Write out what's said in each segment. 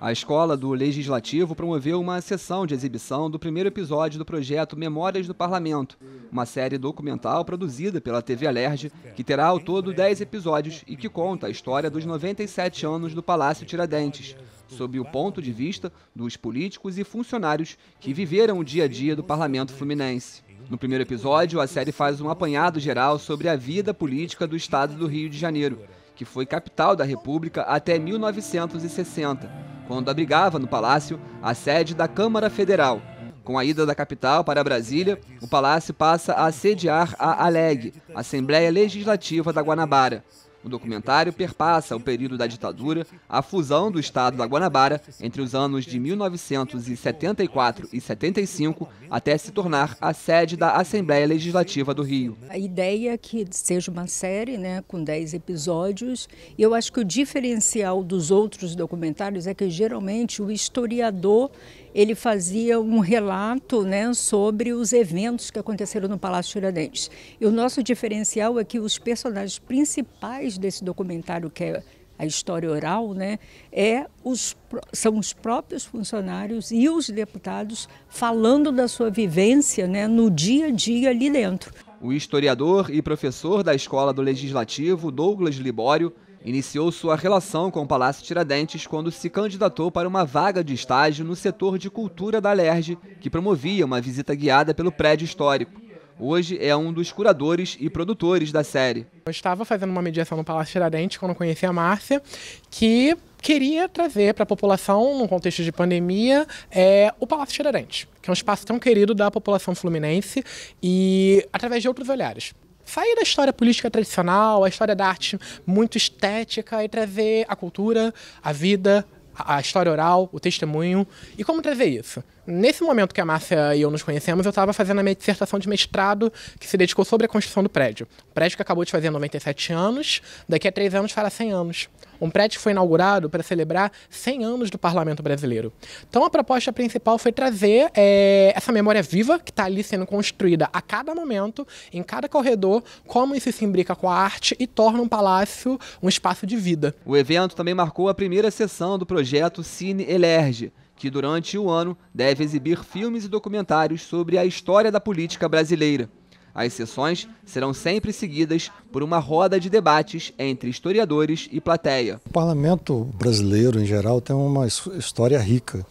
A escola do Legislativo promoveu uma sessão de exibição do primeiro episódio do projeto Memórias do Parlamento, uma série documental produzida pela TV Alerj, que terá ao todo 10 episódios e que conta a história dos 97 anos do Palácio Tiradentes, sob o ponto de vista dos políticos e funcionários que viveram o dia a dia do Parlamento Fluminense. No primeiro episódio, a série faz um apanhado geral sobre a vida política do estado do Rio de Janeiro, que foi capital da República até 1960 quando abrigava no palácio a sede da Câmara Federal. Com a ida da capital para Brasília, o palácio passa a sediar a ALEG, Assembleia Legislativa da Guanabara. O documentário perpassa o período da ditadura, a fusão do estado da Guanabara entre os anos de 1974 e 75 até se tornar a sede da Assembleia Legislativa do Rio. A ideia é que seja uma série, né, com 10 episódios, e eu acho que o diferencial dos outros documentários é que geralmente o historiador ele fazia um relato né, sobre os eventos que aconteceram no Palácio Tiradentes. E o nosso diferencial é que os personagens principais desse documentário, que é a história oral, né, é os, são os próprios funcionários e os deputados falando da sua vivência né, no dia a dia ali dentro. O historiador e professor da Escola do Legislativo, Douglas Libório, iniciou sua relação com o Palácio Tiradentes quando se candidatou para uma vaga de estágio no setor de cultura da LERJ, que promovia uma visita guiada pelo prédio histórico. Hoje é um dos curadores e produtores da série. Eu estava fazendo uma mediação no Palácio Tiradentes quando conheci a Márcia, que queria trazer para a população, num contexto de pandemia, é, o Palácio Tiradentes, que é um espaço tão querido da população fluminense e através de outros olhares sair da história política tradicional, a história da arte muito estética e trazer a cultura, a vida, a história oral, o testemunho. E como trazer isso? Nesse momento que a Márcia e eu nos conhecemos, eu estava fazendo a minha dissertação de mestrado que se dedicou sobre a construção do prédio. O prédio que acabou de fazer 97 anos, daqui a três anos fará 100 anos. Um prédio que foi inaugurado para celebrar 100 anos do Parlamento Brasileiro. Então a proposta principal foi trazer é, essa memória viva que está ali sendo construída a cada momento, em cada corredor, como isso se imbrica com a arte e torna um palácio um espaço de vida. O evento também marcou a primeira sessão do projeto Cine Elerge que durante o ano deve exibir filmes e documentários sobre a história da política brasileira. As sessões serão sempre seguidas por uma roda de debates entre historiadores e plateia. O parlamento brasileiro, em geral, tem uma história rica.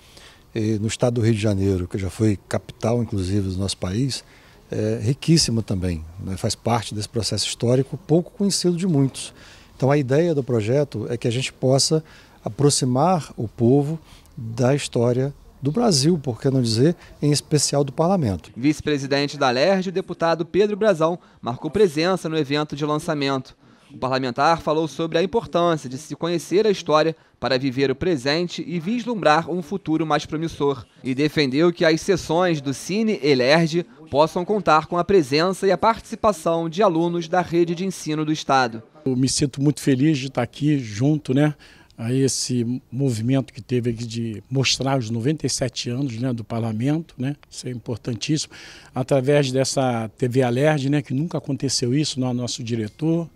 E no estado do Rio de Janeiro, que já foi capital, inclusive, do nosso país, é riquíssimo também, né? faz parte desse processo histórico pouco conhecido de muitos. Então, a ideia do projeto é que a gente possa aproximar o povo da história do Brasil, por que não dizer, em especial do parlamento. Vice-presidente da LERJ, o deputado Pedro Brazão, marcou presença no evento de lançamento. O parlamentar falou sobre a importância de se conhecer a história para viver o presente e vislumbrar um futuro mais promissor. E defendeu que as sessões do Cine LERD possam contar com a presença e a participação de alunos da rede de ensino do Estado. Eu me sinto muito feliz de estar aqui junto, né? a esse movimento que teve de mostrar os 97 anos né, do parlamento, né, isso é importantíssimo, através dessa TV Alerj, né, que nunca aconteceu isso, no nosso diretor,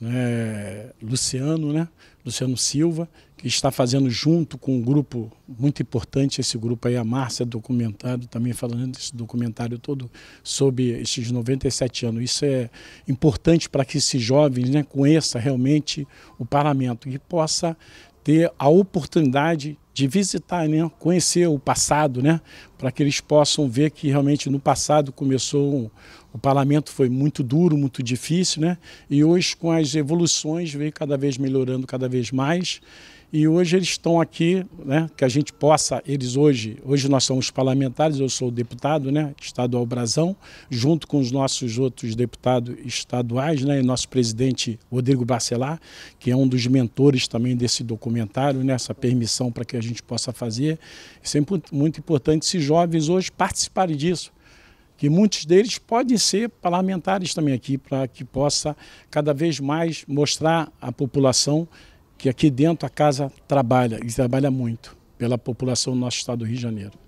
né, Luciano, né, Luciano Silva, está fazendo junto com um grupo muito importante, esse grupo aí, a Márcia Documentado, também falando desse documentário todo sobre esses 97 anos. Isso é importante para que esses jovens né, conheçam realmente o parlamento e possa ter a oportunidade de visitar, né, conhecer o passado, né, para que eles possam ver que realmente no passado começou um, o parlamento foi muito duro, muito difícil, né, e hoje com as evoluções veio cada vez melhorando cada vez mais e hoje eles estão aqui, né, que a gente possa, eles hoje, hoje nós somos parlamentares, eu sou deputado né, estadual Brasão, junto com os nossos outros deputados estaduais, né, e nosso presidente Rodrigo Bacelar, que é um dos mentores também desse documentário, né, essa permissão para que a gente possa fazer. É sempre muito importante esses jovens hoje participarem disso, que muitos deles podem ser parlamentares também aqui, para que possa cada vez mais mostrar à população que aqui dentro a casa trabalha e trabalha muito pela população do nosso estado do Rio de Janeiro.